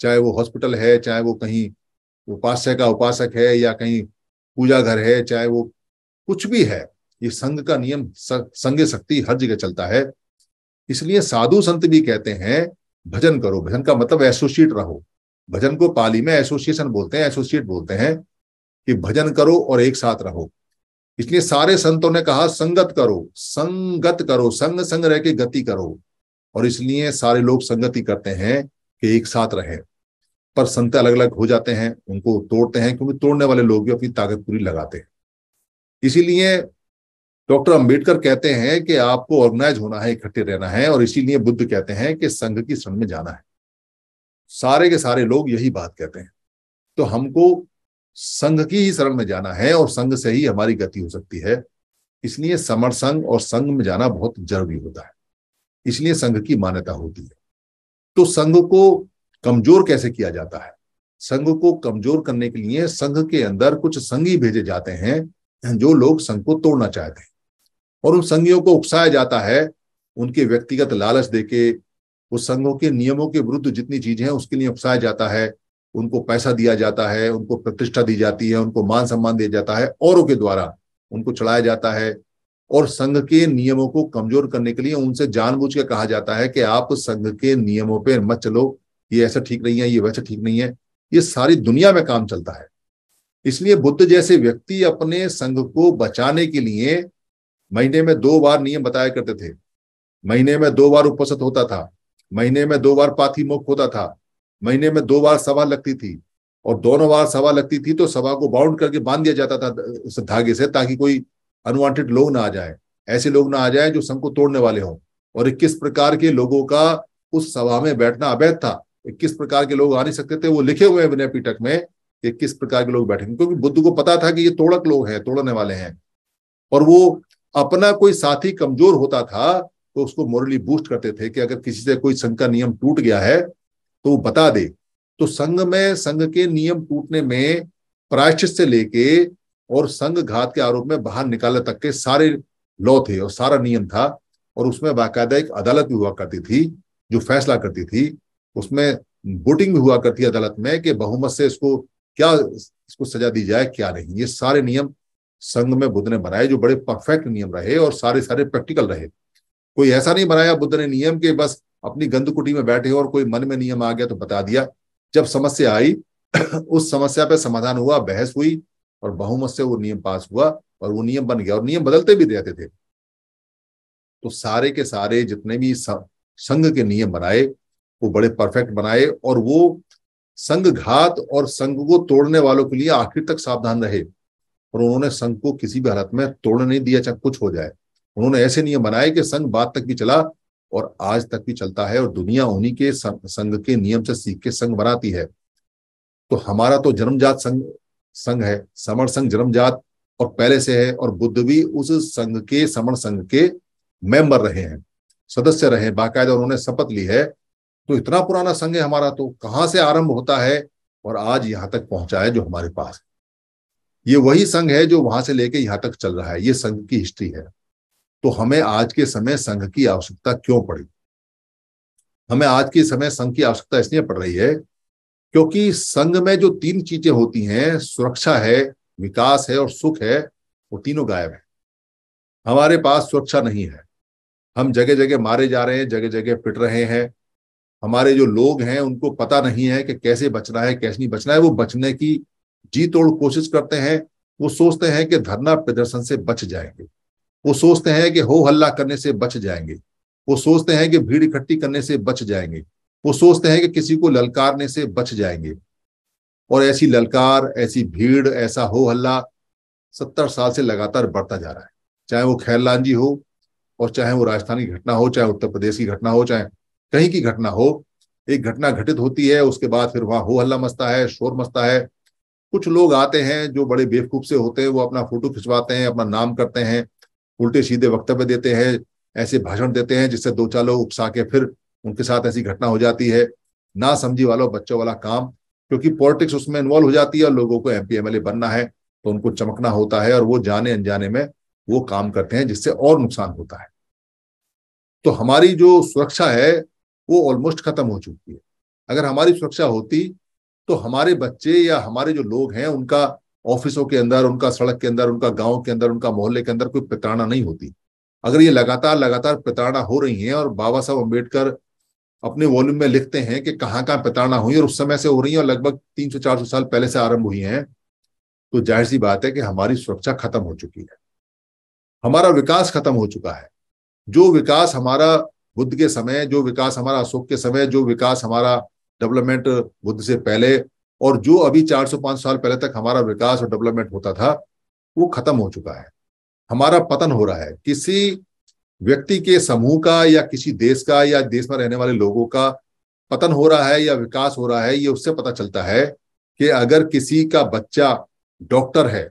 चाहे वो हॉस्पिटल है चाहे वो कहीं उपास्य का उपासक है या कहीं पूजा घर है चाहे वो कुछ भी है ये संघ का नियम संघ शक्ति हर जगह चलता है इसलिए साधु संत भी कहते हैं भजन करो भजन का मतलब एसोसिएट रहो भजन को पाली में एसोसिएशन बोलते हैं एसोसिएट बोलते हैं कि भजन करो और एक साथ रहो इसलिए सारे संतों ने कहा संगत करो संगत करो संग संग रह के गति करो और इसलिए सारे लोग संगति करते हैं कि एक साथ रहे पर संत अलग अलग हो जाते हैं उनको तोड़ते हैं क्योंकि तोड़ने वाले लोग भी अपनी ताकत पूरी लगाते हैं इसीलिए डॉक्टर अंबेडकर कहते हैं कि आपको ऑर्गेनाइज होना है इकट्ठे रहना है और इसीलिए बुद्ध कहते हैं कि संघ की शरण में जाना है सारे के सारे लोग यही बात कहते हैं तो हमको संघ की ही शरण में जाना है और संघ से ही हमारी गति हो सकती है इसलिए समर संघ और संघ में जाना बहुत जरूरी होता है इसलिए संघ की मान्यता होती है तो संघ को कमजोर कैसे किया जाता है संघ को कमजोर करने के लिए संघ के अंदर कुछ संघी भेजे जाते हैं जो लोग संघ को तोड़ना चाहते हैं और उन संघियों को उकसाया जाता है उनके व्यक्तिगत लालच देके वो संघों के नियमों के विरुद्ध जितनी चीजें हैं उसके लिए उकसाया जाता है उनको पैसा दिया जाता है उनको प्रतिष्ठा दी जाती है उनको मान सम्मान दिया जाता है औरों के द्वारा उनको चढ़ाया जाता है और संघ के नियमों को कमजोर करने के लिए उनसे जानबूझ के कहा जाता है कि आप संघ के नियमों पर मत चलो ये ऐसा ठीक नहीं है ये वैसा ठीक नहीं है ये सारी दुनिया में काम चलता है इसलिए बुद्ध जैसे व्यक्ति अपने संघ को बचाने के लिए महीने में दो बार नियम बताया करते थे महीने में दो बार उपस्थित होता था महीने में दो बार पाथी मुक्त होता था महीने में दो बार सवा लगती थी और दोनों बार सवा लगती थी तो सवा को बाउंड करके बांध दिया जाता था उस धागे से ताकि कोई अनवांटेड लोग ना आ जाए ऐसे लोग ना आ जाए जो संघ को तोड़ने वाले हों और इक्कीस प्रकार के लोगों का उस सभा में बैठना अवैध था इक्कीस प्रकार के लोग आ नहीं सकते थे वो लिखे हुए हैं विनय पीटक में कि किस प्रकार के लोग बैठेंगे क्योंकि बुद्ध को पता था कि ये तोड़क लोग हैं तोड़ने वाले हैं और वो अपना कोई साथी कमजोर होता था तो उसको मोरली बूस्ट करते थे कि अगर किसी से कोई संघ का नियम टूट गया है तो वो बता दे तो संघ में संघ के नियम टूटने में प्रायश्चित से लेके और संघ घात के आरोप में बाहर निकालने तक के सारे लॉ थे और सारा नियम था और उसमें बाकायदा एक अदालत भी हुआ करती थी जो फैसला करती थी उसमें वोटिंग भी हुआ करती अदालत में कि बहुमत से इसको क्या इसको सजा दी जाए क्या नहीं ये सारे नियम संघ में बुद्ध ने बनाए जो बड़े परफेक्ट नियम रहे और सारे सारे प्रैक्टिकल रहे कोई ऐसा नहीं बनाया बुद्ध ने नियम के बस अपनी गंदकुटी में बैठे और कोई मन में नियम आ गया तो बता दिया जब समस्या आई उस समस्या पर समाधान हुआ बहस हुई और बहुमत से वो नियम पास हुआ और वो नियम बन गया और नियम बदलते भी रहते थे तो सारे के सारे जितने भी संघ के नियम बनाए वो बड़े परफेक्ट बनाए और वो संघ घात और संघ को तोड़ने वालों के लिए आखिर तक सावधान रहे और उन्होंने संघ को किसी भी हालत में तोड़ने नहीं दिया चाहे कुछ हो जाए उन्होंने ऐसे नियम बनाए कि संघ बाद तक भी चला और आज तक भी चलता है और दुनिया उन्हीं के संघ के नियम से सीख के संघ बनाती है तो हमारा तो जन्मजात संघ संघ है समण संघ जन्मजात और पहले से है और बुद्ध भी उस संघ के समण संघ के मेंबर रहे हैं सदस्य रहे बाकायदा उन्होंने शपथ ली है तो इतना पुराना संघ है हमारा तो कहाँ से आरंभ होता है और आज यहाँ तक पहुंचा है जो हमारे पास ये वही संघ है जो वहां से लेके यहाँ तक चल रहा है ये संघ की हिस्ट्री है तो हमें आज के समय संघ की आवश्यकता क्यों पड़ी हमें आज के समय संघ की आवश्यकता इसलिए पड़ रही है क्योंकि संघ में जो तीन चीजें होती हैं सुरक्षा है विकास है और सुख है वो तीनों गायब है हमारे पास सुरक्षा नहीं है हम जगह जगह मारे जा रहे हैं जगह जगह पिट रहे हैं हमारे जो लोग हैं उनको पता नहीं है कि कैसे बचना है कैसे नहीं बचना है वो बचने की जी तोड़ कोशिश करते हैं वो सोचते हैं कि धरना प्रदर्शन से बच जाएंगे वो सोचते हैं कि हो हल्ला करने से बच जाएंगे वो सोचते हैं कि भीड़ इकट्ठी करने से बच जाएंगे वो सोचते हैं कि किसी को ललकारने से बच जाएंगे और ऐसी ललकार ऐसी भीड़ ऐसा हो हल्ला सत्तर साल से लगातार बढ़ता जा रहा है चाहे वो खैरलान जी हो और चाहे वो राजस्थान की घटना हो चाहे उत्तर प्रदेश की घटना हो चाहे कहीं की घटना हो एक घटना घटित होती है उसके बाद फिर वहां हो हल्ला मस्ता है शोर मस्ता है कुछ लोग आते हैं जो बड़े बेवकूफ से होते हैं वो अपना फोटो खिंचवाते हैं अपना नाम करते हैं उल्टे सीधे वक्तव्य देते हैं ऐसे भाषण देते हैं जिससे दो चार लोग उकसा के फिर उनके साथ ऐसी घटना हो जाती है ना समझी वालों बच्चों वाला काम क्योंकि पॉलिटिक्स उसमें इन्वॉल्व हो जाती है और लोगों को M P M L A बनना है तो उनको चमकना होता है और वो जाने अनजाने में वो काम करते हैं जिससे और नुकसान होता है तो हमारी जो सुरक्षा है वो ऑलमोस्ट खत्म हो चुकी है अगर हमारी सुरक्षा होती तो हमारे बच्चे या हमारे जो लोग हैं उनका ऑफिसों के अंदर उनका सड़क के अंदर उनका गांव के अंदर उनका मोहल्ले के अंदर कोई प्रताड़ना नहीं होती अगर ये लगातार लगातार प्रताड़ना हो रही है और बाबा साहब अम्बेडकर अपने वॉल्यूम में लिखते हैं कि कहाँ कहाँ प्रताड़ना हुई और उस समय से हो रही है और लगभग तीन सौ चार सौ साल पहले से आरंभ हुई है तो जाहिर सी बात है कि हमारी सुरक्षा खत्म हो चुकी है हमारा विकास खत्म हो चुका है जो विकास हमारा बुद्ध के समय जो विकास हमारा अशोक के समय जो विकास हमारा डेवलपमेंट बुद्ध से पहले और जो अभी पांच साल पहले तक हमारा विकास और डेवलपमेंट होता था वो खत्म हो चुका है हमारा पतन हो रहा है किसी व्यक्ति के समूह का या किसी देश का या देश में रहने वाले लोगों का पतन हो रहा है या विकास हो रहा है ये उससे पता चलता है कि अगर किसी का बच्चा डॉक्टर है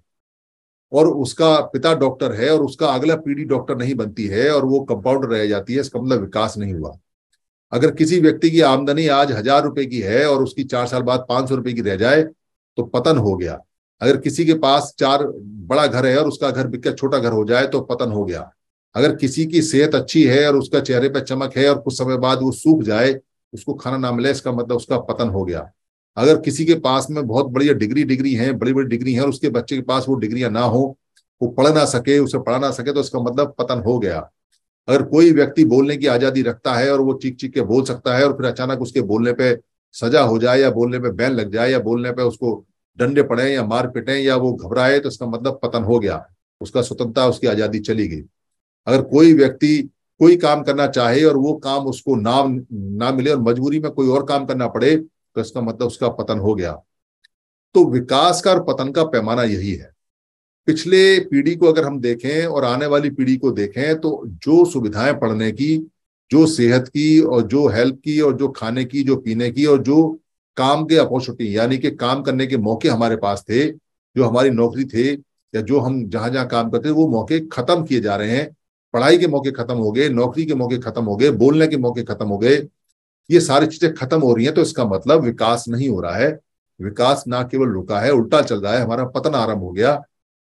और उसका पिता डॉक्टर है और उसका अगला पीढ़ी डॉक्टर नहीं बनती है और वो कंपाउंडर रह जाती है इसका मतलब विकास नहीं हुआ अगर किसी व्यक्ति की आमदनी आज हजार रुपए की है और उसकी चार साल बाद पांच सौ रुपए की रह जाए तो पतन हो गया अगर किसी के पास चार बड़ा घर है और उसका घर बिक छोटा घर हो जाए तो पतन हो गया अगर किसी की सेहत अच्छी है और उसका चेहरे पर चमक है और कुछ समय बाद वो सूख जाए उसको खाना ना मिले इसका मतलब उसका पतन हो गया अगर किसी के पास में बहुत बढ़िया डिग्री डिग्री है बड़ी बड़ी डिग्री है और उसके बच्चे के पास वो डिग्रियां ना हो वो पढ़ ना सके उसे पढ़ा ना सके तो उसका मतलब पतन हो गया अगर कोई व्यक्ति बोलने की आजादी रखता है और वो चीख चीख के बोल सकता है और फिर अचानक उसके बोलने पे सजा हो जाए या बोलने पे बैन लग जाए या बोलने पे उसको डंडे पड़े या मार पिटे या वो घबराए तो इसका मतलब पतन हो गया उसका स्वतंत्रता उसकी आजादी चली गई अगर कोई व्यक्ति कोई काम करना चाहे और वो काम उसको ना ना मिले और मजबूरी में कोई और काम करना पड़े तो इसका मतलब उसका पतन हो गया तो विकास का और पतन का पैमाना यही है पिछले पीढ़ी को अगर हम देखें और आने वाली पीढ़ी को देखें तो जो सुविधाएं पढ़ने की जो सेहत की और जो हेल्प की और जो खाने की जो पीने की और जो काम के अपॉर्चुनिटी यानी कि काम करने के मौके हमारे पास थे जो हमारी नौकरी थे या जो हम जहां जहां काम करते वो मौके खत्म किए जा रहे हैं पढ़ाई के मौके खत्म हो गए नौकरी के मौके खत्म हो गए बोलने के मौके खत्म हो गए ये सारी चीजें खत्म हो रही हैं तो इसका मतलब विकास नहीं हो रहा है विकास ना केवल रुका है उल्टा चल रहा है हमारा पतन आरंभ हो गया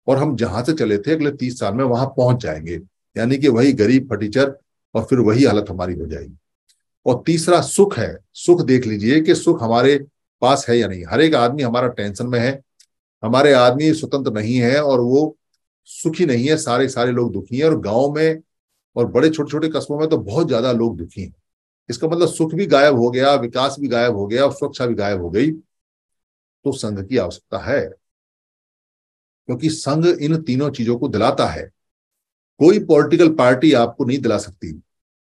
और हम जहां से चले थे अगले तीस साल में वहां पहुंच जाएंगे यानी कि वही गरीब फटीचर और फिर वही हालत हमारी हो जाएगी और तीसरा सुख है सुख देख लीजिए कि सुख हमारे पास है या नहीं हर एक आदमी हमारा टेंशन में है हमारे आदमी स्वतंत्र नहीं है और वो सुखी नहीं है सारे सारे लोग दुखी हैं और गांव में और बड़े छोटे छोटे कस्बों में तो बहुत ज्यादा लोग दुखी हैं इसका मतलब सुख भी गायब हो गया विकास भी गायब हो गया और सुरक्षा भी गायब हो गई तो संघ की आवश्यकता है क्योंकि संघ इन तीनों चीजों को दिलाता है कोई पॉलिटिकल पार्टी आपको नहीं दिला सकती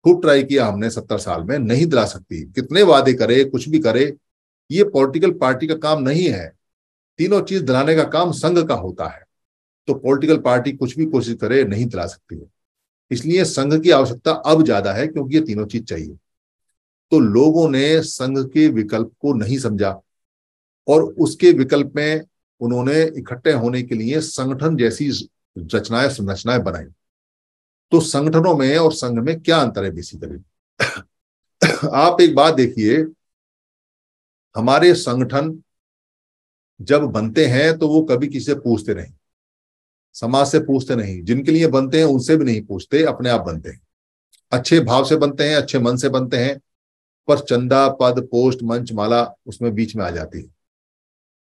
खूब ट्राई किया हमने सत्तर साल में नहीं दिला सकती कितने वादे करे कुछ भी करे ये पॉलिटिकल पार्टी का काम नहीं है तीनों चीज दिलाने का काम संघ का होता है तो पॉलिटिकल पार्टी कुछ भी कोशिश करे नहीं दिला सकती है इसलिए संघ की आवश्यकता अब ज्यादा है क्योंकि ये तीनों चीज चाहिए तो लोगों ने संघ के विकल्प को नहीं समझा और उसके विकल्प में उन्होंने इकट्ठे होने के लिए संगठन जैसी रचनाएं संरचनाएं बनाई तो संगठनों में और संघ में क्या अंतर है बेसिकली आप एक बात देखिए हमारे संगठन जब बनते हैं तो वो कभी किसी से पूछते नहीं समाज से पूछते नहीं जिनके लिए बनते हैं उनसे भी नहीं पूछते अपने आप बनते हैं अच्छे भाव से बनते हैं अच्छे मन से बनते हैं पर चंदा पद पोस्ट मंच माला उसमें बीच में आ जाती है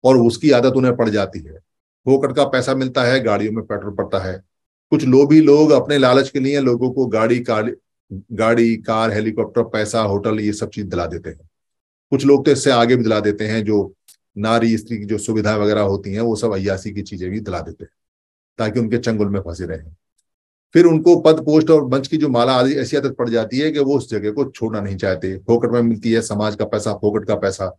और उसकी आदत उन्हें पड़ जाती है फोकट का पैसा मिलता है गाड़ियों में पेट्रोल पड़ता है कुछ लोभी लोग अपने लालच के लिए लोगों को गाड़ी कार गाड़ी कार हेलीकॉप्टर पैसा होटल ये सब चीज दिला देते हैं कुछ लोग तो इससे आगे भी दिला देते हैं जो नारी स्त्री की जो सुविधा वगैरह होती हैं वो सब अयासी की चीजें भी दिला देते हैं ताकि उनके चंगुल में फंसे रहे फिर उनको पद पोस्ट और मंच की जो माला आदि ऐसी आदत पड़ जाती है कि वो उस जगह को छोड़ना नहीं चाहते फोकट में मिलती है समाज का पैसा फोकट का पैसा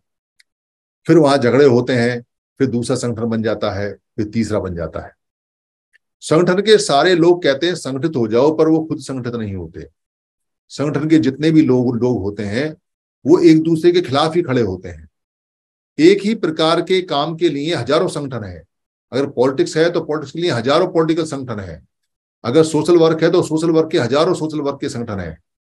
फिर वहां झगड़े होते हैं फिर दूसरा संगठन बन जाता है फिर तीसरा बन जाता है संगठन के सारे लोग कहते हैं संगठित हो जाओ पर वो खुद संगठित नहीं होते संगठन के जितने भी लोग लोग होते हैं वो एक दूसरे के खिलाफ ही खड़े होते हैं एक ही प्रकार के काम के लिए हजारों संगठन है अगर पॉलिटिक्स है तो पॉलिटिक्स के लिए हजारों पॉलिटिकल संगठन है अगर सोशल वर्क है तो सोशल वर्क के हजारों सोशल वर्क के संगठन है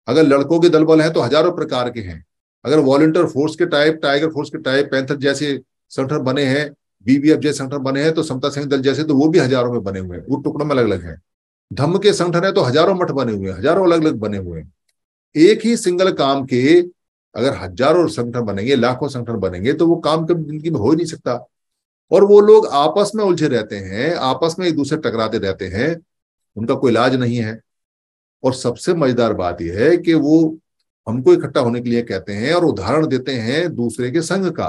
अगर लड़कों के दल बल हैं तो हजारों प्रकार के हैं अगर वॉलंटियर फोर्स के टाइप टाइगर फोर्स के टाइप पैंथर जैसे संगठन बने हैं बीबीएफ जैसे संगठन बने हैं तो समता सिंह दल जैसे तो वो भी हजारों में बने हुए हैं वो टुकड़ों में अलग अलग है धम्म के संगठन है तो हजारों मठ बने हुए हैं हजारों अलग अलग बने हुए हैं एक ही सिंगल काम के अगर हजारों संगठन बनेंगे लाखों संगठन बनेंगे तो वो काम कभी जिंदगी में हो ही नहीं सकता और वो लोग आपस में उलझे रहते हैं आपस में एक दूसरे टकराते रहते हैं उनका कोई इलाज नहीं है और सबसे मजेदार बात यह है कि वो हमको इकट्ठा होने के लिए कहते हैं और उदाहरण देते हैं दूसरे के संघ का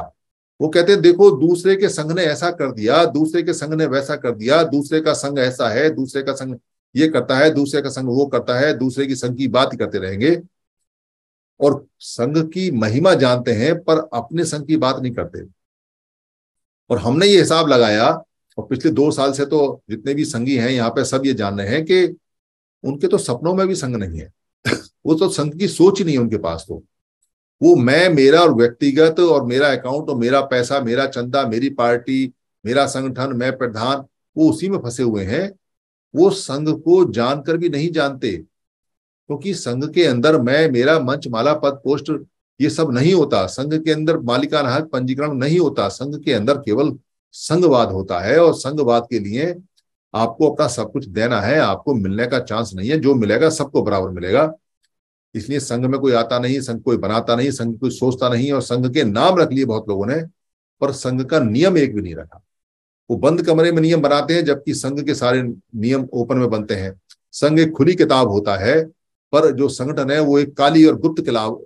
वो कहते हैं देखो दूसरे के संघ ने ऐसा कर दिया दूसरे के संघ ने वैसा कर दिया दूसरे का संघ ऐसा है दूसरे का संघ ये करता है दूसरे का संघ वो करता है दूसरे की संघ की बात करते रहेंगे और संघ की महिमा जानते हैं पर अपने संघ की बात नहीं करते और हमने ये हिसाब लगाया और पिछले दो साल से तो जितने भी संगी हैं यहाँ पे सब ये जान रहे हैं कि उनके तो सपनों में भी संघ नहीं है वो तो संघ की सोच ही नहीं है उनके पास तो वो मैं मेरा और व्यक्तिगत और मेरा अकाउंट और मेरा पैसा मेरा चंदा मेरी पार्टी मेरा संगठन मैं प्रधान वो उसी में फंसे हुए हैं वो संघ को जानकर भी नहीं जानते क्योंकि तो संघ के अंदर मैं मेरा मंच माला पद पोस्ट ये सब नहीं होता संघ के अंदर मालिकाना हक पंजीकरण नहीं होता संघ के अंदर केवल संघवाद होता है और संघवाद के लिए आपको अपना सब कुछ देना है आपको मिलने का चांस नहीं है जो मिलेगा सबको बराबर मिलेगा इसलिए संघ में कोई आता नहीं संघ कोई बनाता नहीं संघ कोई सोचता नहीं और संघ के नाम रख लिए बहुत लोगों ने पर संघ का नियम एक भी नहीं रखा वो बंद कमरे में नियम बनाते हैं जबकि संघ के सारे नियम ओपन में बनते हैं संघ एक खुली किताब होता है पर जो संगठन है वो एक काली और गुप्त किताब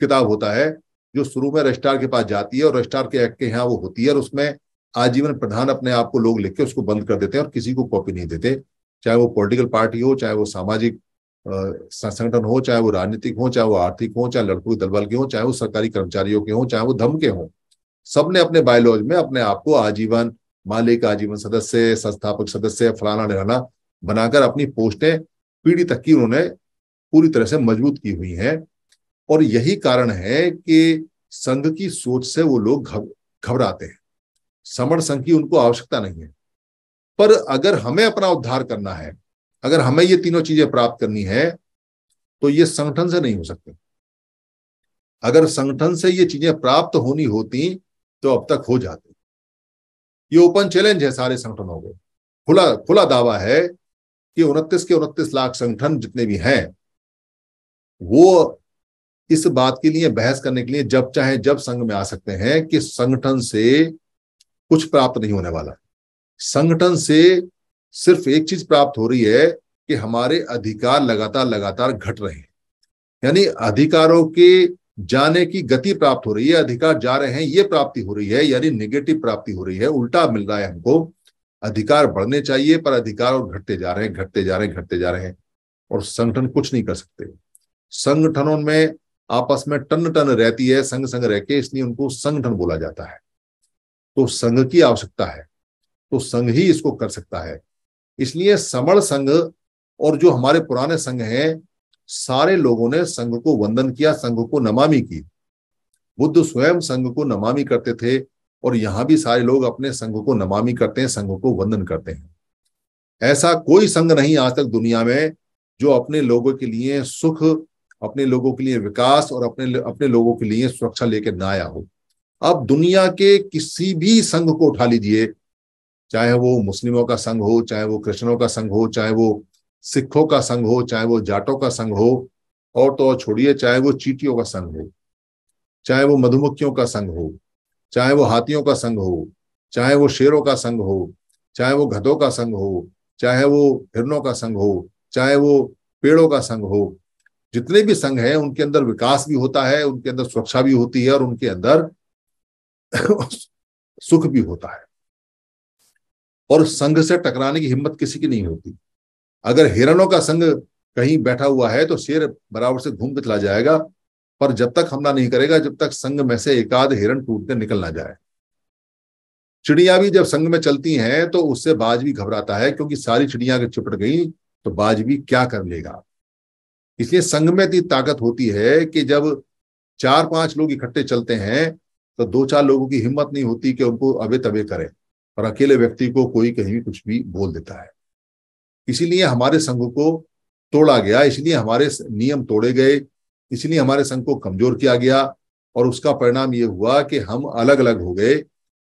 किताब होता है जो शुरू में रजिस्ट्रार के पास जाती है और रजिस्ट्रार के एक्ट के यहाँ वो होती है और उसमें आजीवन प्रधान अपने आप को लोग लिख के उसको बंद कर देते हैं और किसी को कॉपी नहीं देते चाहे वो पॉलिटिकल पार्टी हो चाहे वो सामाजिक संगठन हो चाहे वो राजनीतिक हो चाहे वो आर्थिक हो चाहे लड़कों के दलबल के हो चाहे वो सरकारी कर्मचारियों के हो चाहे वो धम के हों सबने अपने बायोलॉज में अपने आप को आजीवन मालिक आजीवन सदस्य संस्थापक सदस्य फलाना निराना बनाकर अपनी पोस्टें पीढ़ी तक की उन्होंने पूरी तरह से मजबूत की हुई हैं और यही कारण है कि संघ की सोच से वो लोग घबराते हैं समर्थ संघ की उनको आवश्यकता नहीं है पर अगर हमें अपना उद्धार करना है अगर हमें ये तीनों चीजें प्राप्त करनी है तो ये संगठन से नहीं हो सकते अगर संगठन से ये चीजें प्राप्त होनी होती तो अब तक हो जाती ये ओपन चैलेंज है सारे संगठनों को खुला खुला दावा है कि उनतीस के उनतीस लाख संगठन जितने भी हैं वो इस बात के लिए बहस करने के लिए जब चाहे जब संघ में आ सकते हैं कि संगठन से कुछ प्राप्त नहीं होने वाला संगठन से सिर्फ एक चीज प्राप्त हो रही है कि हमारे अधिकार लगातार लगातार घट रहे हैं यानी अधिकारों के जाने की गति प्राप्त हो रही है अधिकार जा रहे हैं ये प्राप्ति हो रही है यानी निगेटिव प्राप्ति हो रही है उल्टा मिल रहा है हमको अधिकार बढ़ने चाहिए पर अधिकार और घटते जा रहे हैं घटते जा रहे हैं घटते जा रहे हैं और संगठन कुछ नहीं कर सकते संगठनों में आपस में टन टन रहती है संग संग रह के इसलिए उनको संगठन बोला जाता है तो संघ की आवश्यकता है तो संघ ही इसको कर सकता है इसलिए समण संघ और जो हमारे पुराने संघ हैं सारे लोगों ने संघ को वंदन किया संघ को नमामि की बुद्ध स्वयं संघ को नमामि करते थे और यहां भी सारे लोग अपने संघ को नमामि करते हैं संघ को वंदन करते हैं ऐसा कोई संघ नहीं आज तक दुनिया में जो अपने लोगों के लिए सुख अपने लोगों के लिए विकास और अपने अपने लोगों के लिए सुरक्षा लेकर ना आया हो आप दुनिया के किसी भी संघ को उठा लीजिए चाहे वो मुस्लिमों का संघ हो चाहे वो क्रिश्चनों का संघ हो चाहे वो सिखों का संघ हो चाहे वो जाटों का संघ हो और तो और छोड़िए चाहे वो चीटियों का संघ हो चाहे वो मधुमक्खियों का संघ हो चाहे वो हाथियों का संघ हो चाहे वो शेरों का संघ हो चाहे वो घतों का संघ हो चाहे वो हिरणों का संघ हो चाहे वो पेड़ों का संघ हो जितने भी संघ हैं उनके अंदर विकास भी होता है उनके अंदर सुरक्षा भी होती है और उनके अंदर सुख भी होता है और संघ से टकराने की हिम्मत किसी की नहीं होती अगर हिरणों का संघ कहीं बैठा हुआ है तो शेर बराबर से घूम के चला जाएगा पर जब तक हमला नहीं करेगा जब तक संघ में से एकाध हिरण टूटते निकल ना जाए चिड़िया भी जब संघ में चलती हैं तो उससे बाज भी घबराता है क्योंकि सारी चिड़िया अगर चिपट गई तो बाज भी क्या कर लेगा इसलिए संघ में इतनी ताकत होती है कि जब चार पांच लोग इकट्ठे चलते हैं तो दो चार लोगों की हिम्मत नहीं होती कि उनको अबे तबे करें और अकेले व्यक्ति को कोई कहीं भी कुछ भी बोल देता है इसीलिए हमारे संघ को तोड़ा गया इसलिए हमारे नियम तोड़े गए इसलिए हमारे संघ को कमजोर किया गया और उसका परिणाम ये हुआ कि हम अलग अलग हो गए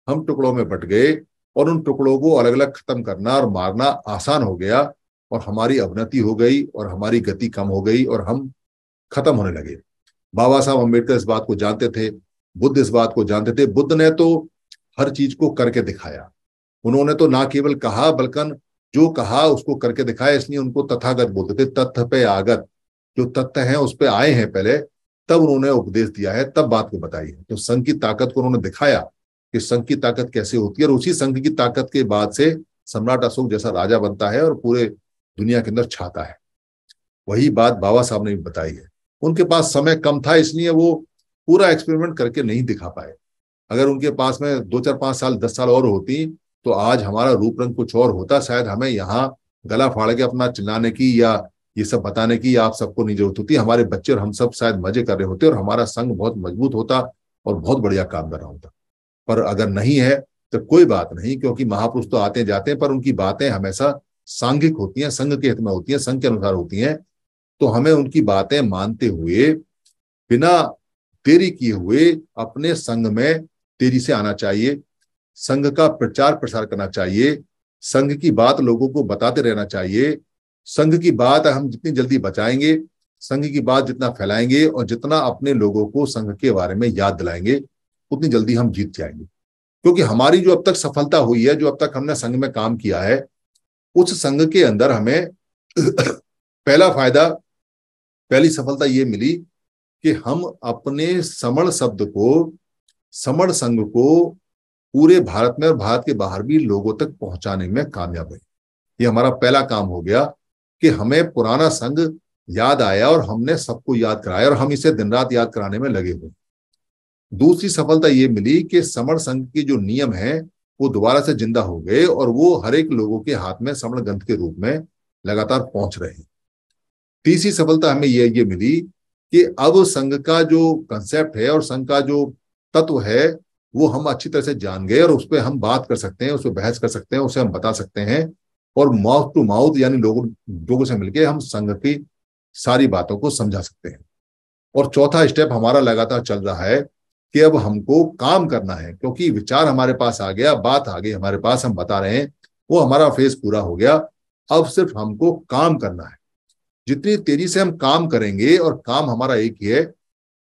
हम टुकड़ों में बट गए और उन टुकड़ों को अलग अलग खत्म करना और मारना आसान हो गया और हमारी अवनति हो गई और हमारी गति कम हो गई और हम खत्म होने लगे बाबा साहब अम्बेडकर इस बात को जानते थे बुद्ध इस बात को जानते थे बुद्ध ने तो हर चीज को करके दिखाया उन्होंने तो ना केवल कहा बल्कि जो कहा उसको करके दिखाया इसलिए उनको तथागत बोलते थे तथ्य पे आगत जो तथ्य हैं उस पर आए हैं पहले तब उन्होंने उपदेश दिया है तब बात को बताई है तो संघ की ताकत को उन्होंने दिखाया कि संघ की ताकत कैसे होती है और उसी संघ की ताकत के बाद से सम्राट अशोक जैसा राजा बनता है और पूरे दुनिया के अंदर छाता है वही बात बाबा साहब ने भी बताई है उनके पास समय कम था इसलिए वो पूरा एक्सपेरिमेंट करके नहीं दिखा पाए अगर उनके पास में दो चार पांच साल दस साल और होती तो आज हमारा रूप रंग कुछ और होता शायद हमें यहाँ गला फाड़ के अपना चिल्लाने की या ये सब बताने की आप सबको नहीं जरूरत होती हमारे बच्चे और हम सब शायद मजे कर रहे होते और हमारा संघ बहुत मजबूत होता और बहुत बढ़िया काम कर रहा होता पर अगर नहीं है तो कोई बात नहीं क्योंकि महापुरुष तो आते जाते हैं पर उनकी बातें हमेशा सांघिक होती हैं संघ के हित में होती हैं संघ के अनुसार होती हैं तो हमें उनकी बातें मानते हुए बिना देरी किए हुए अपने संघ में तेजी से आना चाहिए संघ का प्रचार प्रसार करना चाहिए संघ की बात लोगों को बताते रहना चाहिए संघ की बात हम जितनी जल्दी बचाएंगे संघ की बात जितना फैलाएंगे और जितना अपने लोगों को संघ के बारे में याद दिलाएंगे उतनी जल्दी हम जीत जाएंगे क्योंकि हमारी जो अब तक सफलता हुई है जो अब तक हमने संघ में काम किया है उस संघ के अंदर हमें पहला फायदा पहली सफलता ये मिली कि हम अपने समण शब्द को समण संघ को पूरे भारत में और भारत के बाहर भी लोगों तक पहुंचाने में कामयाब रही ये हमारा पहला काम हो गया कि हमें पुराना संघ याद आया और हमने सबको याद कराया और हम इसे दिन रात याद कराने में लगे हुए दूसरी सफलता ये मिली कि समण संघ के जो नियम है वो दोबारा से जिंदा हो गए और वो हर एक लोगों के हाथ में समण ग्रंथ के रूप में लगातार पहुंच रहे तीसरी सफलता हमें यह ये मिली कि अब संघ का जो कंसेप्ट है और संघ का जो तत्व है वो हम अच्छी तरह से जान गए और उस पर हम बात कर सकते हैं उस पर बहस कर सकते हैं उसे हम बता सकते हैं और माउथ टू माउथ यानी लोगों लोगों से मिलकर हम संघ की सारी बातों को समझा सकते हैं और चौथा स्टेप हमारा लगातार चल रहा है कि अब हमको काम करना है क्योंकि विचार हमारे पास आ गया बात आ गई हमारे पास हम बता रहे हैं वो हमारा फेज पूरा हो गया अब सिर्फ हमको काम करना है जितनी तेजी से हम काम करेंगे और काम हमारा एक ही है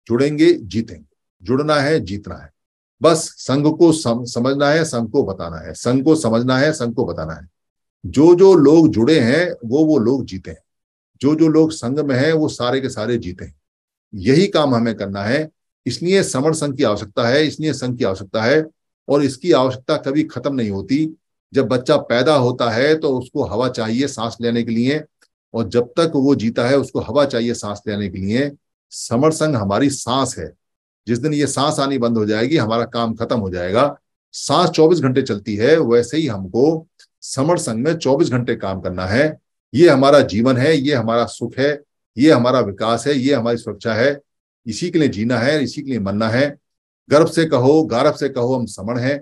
जुड़ेंगे जीतेंगे जुड़ना है जीतना है बस संघ को सम, समझना है संघ को बताना है संघ को समझना है संघ को बताना है जो जो लोग जुड़े हैं वो वो लोग जीते हैं जो जो लोग संघ में हैं वो सारे के सारे जीते हैं यही काम हमें करना है इसलिए समर संघ की आवश्यकता है इसलिए संघ की आवश्यकता है और इसकी आवश्यकता कभी खत्म नहीं होती जब बच्चा पैदा होता है तो उसको हवा चाहिए सांस लेने के लिए और जब तक वो जीता है उसको हवा चाहिए सांस लेने के लिए समर संघ हमारी सांस है जिस दिन ये सांस आनी बंद हो जाएगी हमारा काम खत्म हो जाएगा सांस 24 घंटे चलती है वैसे ही हमको समर संघ में 24 घंटे काम करना है ये हमारा जीवन है ये हमारा सुख है ये हमारा विकास है ये हमारी सुरक्षा है इसी के लिए जीना है इसी के लिए मरना है गर्भ से कहो गारभ से कहो हम समण हैं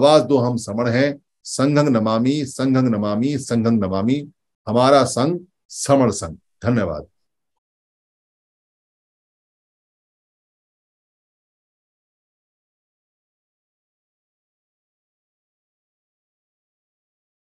आवाज दो हम समण हैं संघंग नमामि संघंग नमामि संघंग नमामि हमारा संघ समण संघ धन्यवाद